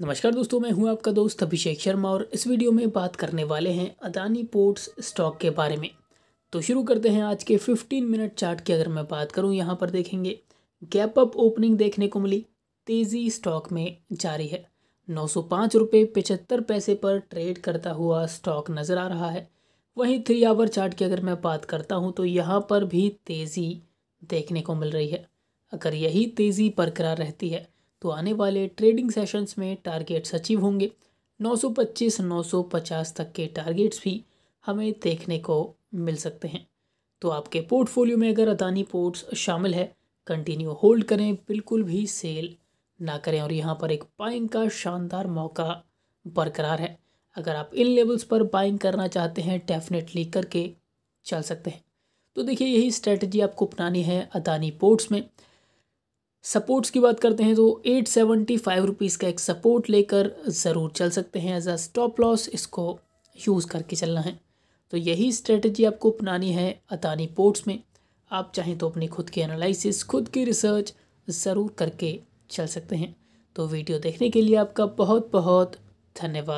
नमस्कार दोस्तों मैं हूं आपका दोस्त अभिषेक शर्मा और इस वीडियो में बात करने वाले हैं अदानी पोर्ट्स स्टॉक के बारे में तो शुरू करते हैं आज के 15 मिनट चार्ट की अगर मैं बात करूं यहां पर देखेंगे गैप अप ओपनिंग देखने को मिली तेज़ी स्टॉक में जारी है नौ सौ पैसे पर ट्रेड करता हुआ स्टॉक नज़र आ रहा है वहीं थ्री आवर चार्ट की अगर मैं बात करता हूँ तो यहाँ पर भी तेज़ी देखने को मिल रही है अगर यही तेज़ी बरकरार रहती है तो आने वाले ट्रेडिंग सेशंस में टारगेट्स अचीव होंगे 925 950 तक के टारगेट्स भी हमें देखने को मिल सकते हैं तो आपके पोर्टफोलियो में अगर अदानी पोर्ट्स शामिल है कंटिन्यू होल्ड करें बिल्कुल भी सेल ना करें और यहाँ पर एक बाइंग का शानदार मौका बरकरार है अगर आप इन लेवल्स पर बाइंग करना चाहते हैं डेफिनेटली करके चल सकते हैं तो देखिए यही स्ट्रेटजी आपको अपनानी है अदानी पोर्ट्स में सपोर्ट्स की बात करते हैं तो एट सेवेंटी फाइव रुपीज़ का एक सपोर्ट लेकर ज़रूर चल सकते हैं एज अ स्टॉप लॉस इसको यूज़ करके चलना है तो यही स्ट्रेटजी आपको अपनानी है अतानी पोर्ट्स में आप चाहें तो अपनी खुद की एनालिसिस खुद की रिसर्च ज़रूर करके चल सकते हैं तो वीडियो देखने के लिए आपका बहुत बहुत धन्यवाद